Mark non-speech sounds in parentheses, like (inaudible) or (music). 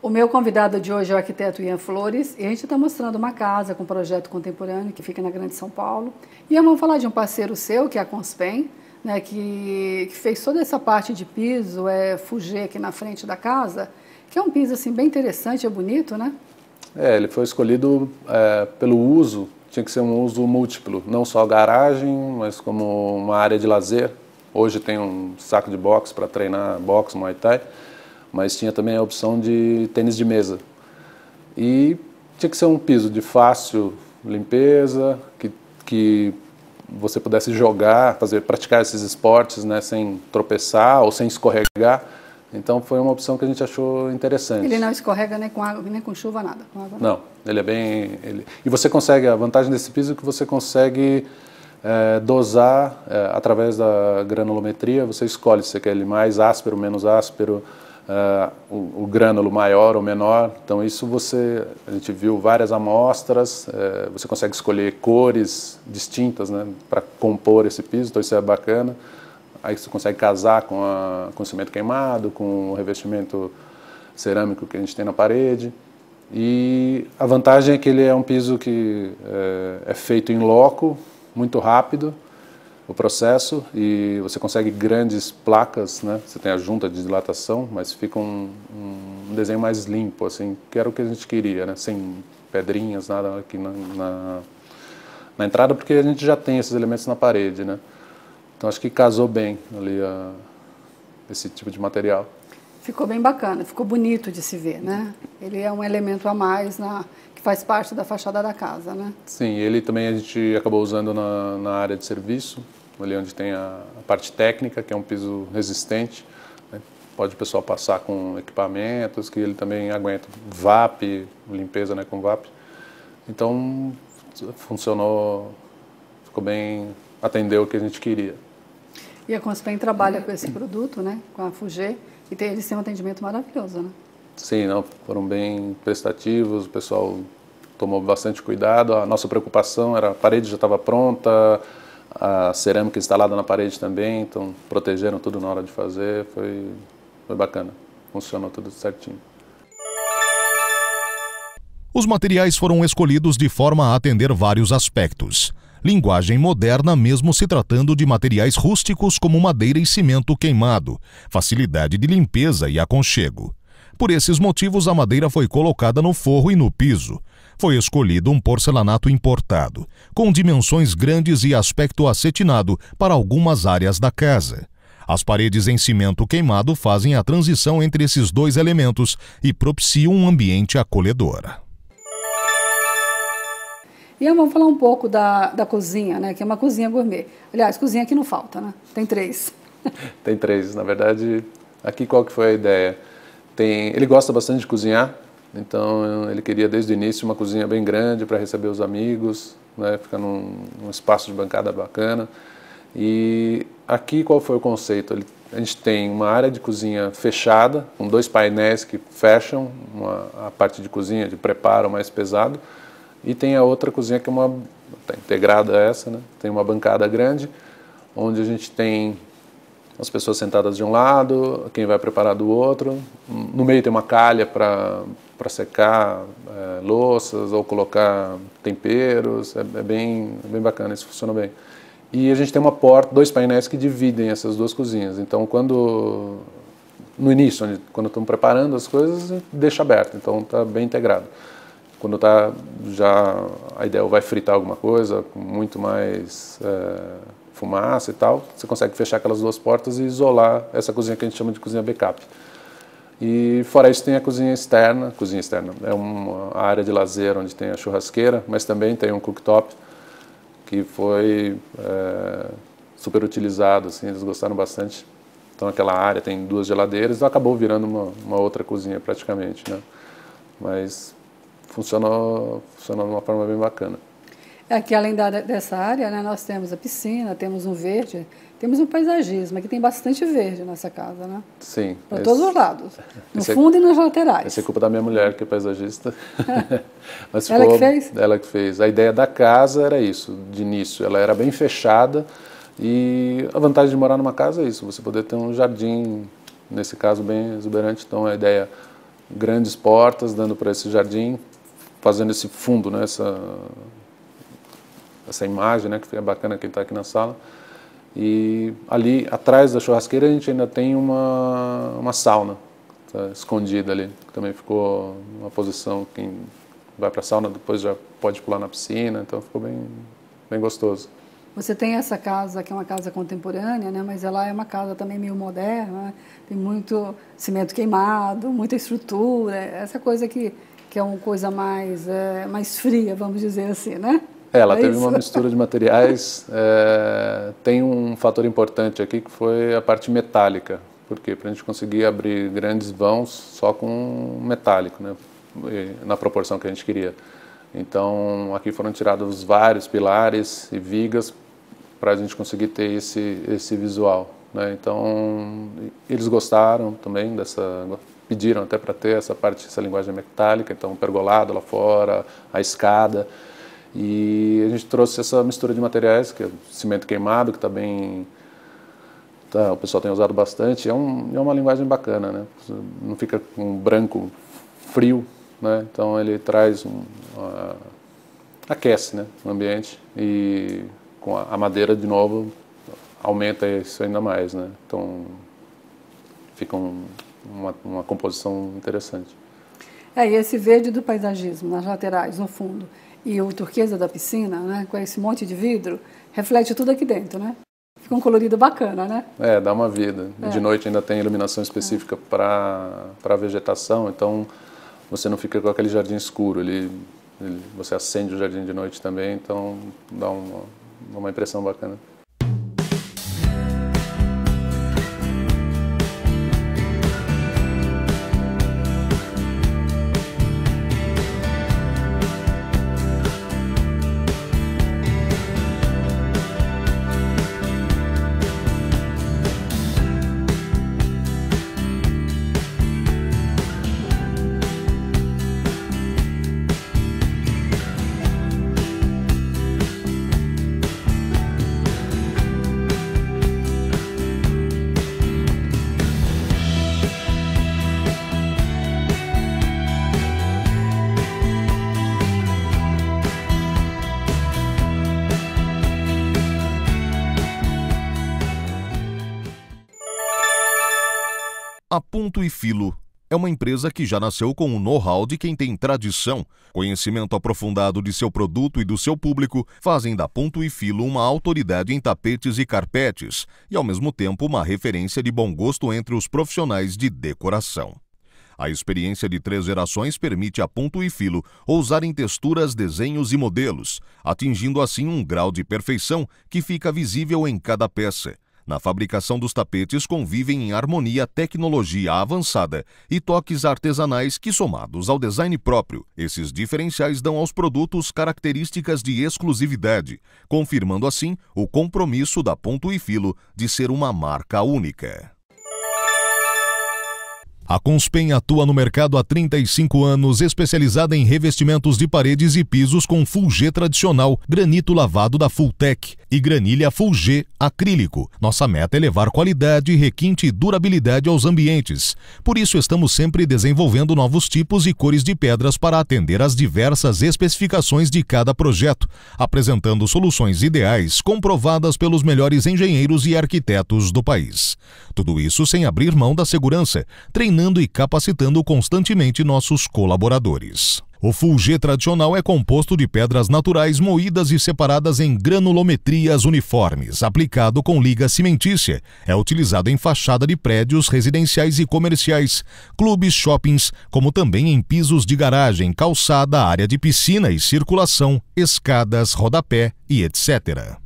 O meu convidado de hoje é o arquiteto Ian Flores e a gente está mostrando uma casa com projeto contemporâneo que fica na Grande São Paulo. E vamos falar de um parceiro seu, que é a Conspen, né, que, que, fez toda essa parte de piso, é fugir aqui na frente da casa, que é um piso assim bem interessante, é bonito, né? É, ele foi escolhido é, pelo uso, tinha que ser um uso múltiplo, não só garagem, mas como uma área de lazer. Hoje tem um saco de boxe para treinar boxe, muay thai mas tinha também a opção de tênis de mesa. E tinha que ser um piso de fácil limpeza, que, que você pudesse jogar, fazer, praticar esses esportes né, sem tropeçar ou sem escorregar. Então foi uma opção que a gente achou interessante. Ele não escorrega nem com água, nem com chuva, nada. Com água, não. não, ele é bem. Ele... E você consegue, a vantagem desse piso é que você consegue é, dosar é, através da granulometria, você escolhe se você quer ele mais áspero, menos áspero uh, o, o, grânulo maior ou menor. Então isso você, a gente viu várias amostras, uh, você consegue escolher cores distintas né, para compor esse piso, então isso é bacana. Aí você consegue casar com, a, com o cimento queimado, com o revestimento cerâmico que a gente tem na parede. E a vantagem é que ele é um piso que é, é feito em loco, muito rápido, o processo e você consegue grandes placas, né? Você tem a junta de dilatação, mas fica um, um desenho mais limpo, assim, que era o que a gente queria, né? Sem pedrinhas, nada aqui na, na, na entrada, porque a gente já tem esses elementos na parede, né? Então acho que casou bem ali a, esse tipo de material. Ficou bem bacana, ficou bonito de se ver, né? Ele é um elemento a mais na, que faz parte da fachada da casa, né? Sim, ele também a gente acabou usando na, na área de serviço, ali onde tem a, a parte técnica, que é um piso resistente. Né? Pode o pessoal passar com equipamentos, que ele também aguenta VAP, limpeza né, com VAP. Então, funcionou, ficou bem, atendeu o que a gente queria. E a Conspen trabalha com esse produto, né, com a Fugê, e tem, eles têm um atendimento maravilhoso, né? Sim, não, foram bem prestativos, o pessoal tomou bastante cuidado. A nossa preocupação era a parede já estava pronta, a cerâmica instalada na parede também, então protegeram tudo na hora de fazer, foi, foi bacana, funcionou tudo certinho. Os materiais foram escolhidos de forma a atender vários aspectos. Linguagem moderna, mesmo se tratando de materiais rústicos como madeira e cimento queimado, facilidade de limpeza e aconchego. Por esses motivos, a madeira foi colocada no forro e no piso, foi escolhido um porcelanato importado, com dimensões grandes e aspecto acetinado para algumas áreas da casa. As paredes em cimento queimado fazem a transição entre esses dois elementos e propiciam um ambiente acolhedor. E aí vamos falar um pouco da, da cozinha, né? Que é uma cozinha gourmet. Aliás, cozinha aqui não falta, né? Tem três. Tem três. Na verdade, aqui qual que foi a ideia? Tem, ele gosta bastante de cozinhar, então ele queria desde o início uma cozinha bem grande para receber os amigos, né, ficar num, num, espaço de bancada bacana. E aqui qual foi o conceito? Ele, a gente tem uma área de cozinha fechada, com dois painéis que fecham uma, a parte de cozinha, de preparo mais pesado, e tem a outra cozinha que é uma, tá integrada a essa, né, tem uma bancada grande, onde a gente tem as pessoas sentadas de um lado, quem vai preparar do outro. No meio tem uma calha para secar é, louças ou colocar temperos. É, é, bem, é bem bacana, isso funciona bem. E a gente tem uma porta, dois painéis que dividem essas duas cozinhas. Então, quando no início, quando estamos preparando as coisas, deixa aberto. Então, está bem integrado. Quando tá já a ideia é vai fritar alguma coisa, com muito mais é, fumaça e tal, você consegue fechar aquelas duas portas e isolar essa cozinha que a gente chama de cozinha backup. E fora isso tem a cozinha externa, cozinha externa é uma área de lazer onde tem a churrasqueira, mas também tem um cooktop que foi é, super utilizado, assim, eles gostaram bastante. Então aquela área tem duas geladeiras, então acabou virando uma, uma outra cozinha praticamente, né? Mas funcionou, funcionou de uma forma bem bacana. Aqui, é além da, dessa área, né, nós temos a piscina, temos um verde, temos um paisagismo. Aqui tem bastante verde nessa casa, né? Sim. Para todos os lados, no (laughs) é fundo é... e nas laterais. Essa é culpa da minha mulher, que é paisagista. (laughs) (laughs) Mas ficou... Ela que fez? Ela que fez. A ideia da casa era isso, de início. Ela era bem fechada e a vantagem de morar numa casa é isso, você poder ter um jardim, nesse caso, bem exuberante. Então, a ideia, grandes portas dando para esse jardim, fazendo esse fundo, né? Essa essa imagem, né, que fica bacana quem está aqui na sala. E ali atrás da churrasqueira a gente ainda tem uma, uma sauna tá, escondida ali, que também ficou uma posição, quem vai para a sauna depois já pode pular na piscina, então ficou bem, bem gostoso. Você tem essa casa, que é uma casa contemporânea, né? mas ela é uma casa também meio moderna, né? tem muito cimento queimado, muita estrutura, essa coisa que, que é uma coisa mais, é, mais fria, vamos dizer assim, né? É, ela é teve isso? uma mistura de materiais. É, tem um fator importante aqui que foi a parte metálica. Por quê? Para a gente conseguir abrir grandes vãos só com metálico, né? na proporção que a gente queria. Então, aqui foram tirados vários pilares e vigas para a gente conseguir ter esse, esse visual. Né? Então, eles gostaram também dessa. pediram até para ter essa parte, essa linguagem metálica, então, pergolado lá fora, a escada. E a gente trouxe essa mistura de materiais, que é cimento queimado, que está bem. Tá, o pessoal tem usado bastante. É, um, é uma linguagem bacana, né? Não fica com um branco frio, né? Então ele traz um. Uma, aquece né, o ambiente e com a, a madeira de novo aumenta isso ainda mais, né? Então fica um, uma, uma composição interessante. É, e esse verde do paisagismo nas laterais, no fundo e o turquesa da piscina, né, com esse monte de vidro, reflete tudo aqui dentro, né? Fica um colorido bacana, né? É, dá uma vida. É. De noite ainda tem iluminação específica é. para a vegetação, então você não fica com aquele jardim escuro. Ele, ele, você acende o jardim de noite também, então dá uma, uma impressão bacana. A Ponto e Filo é uma empresa que já nasceu com o know-how de quem tem tradição, conhecimento aprofundado de seu produto e do seu público, fazem da Ponto e Filo uma autoridade em tapetes e carpetes e, ao mesmo tempo, uma referência de bom gosto entre os profissionais de decoração. A experiência de três gerações permite a Ponto e Filo ousar em texturas, desenhos e modelos, atingindo assim um grau de perfeição que fica visível em cada peça na fabricação dos tapetes convivem em harmonia tecnologia avançada e toques artesanais que, somados ao design próprio, esses diferenciais dão aos produtos características de exclusividade, confirmando assim o compromisso da Ponto e Filo de ser uma marca única. A Conspen atua no mercado há 35 anos, especializada em revestimentos de paredes e pisos com Fulgê tradicional, granito lavado da Fultec e granilha Fulgê acrílico. Nossa meta é levar qualidade, requinte e durabilidade aos ambientes. Por isso, estamos sempre desenvolvendo novos tipos e cores de pedras para atender às diversas especificações de cada projeto, apresentando soluções ideais comprovadas pelos melhores engenheiros e arquitetos do país. Tudo isso sem abrir mão da segurança, treinando treinando e capacitando constantemente nossos colaboradores. O fulgê tradicional é composto de pedras naturais moídas e separadas em granulometrias uniformes, aplicado com liga cimentícia. É utilizado em fachada de prédios residenciais e comerciais, clubes, shoppings, como também em pisos de garagem, calçada, área de piscina e circulação, escadas, rodapé e etc.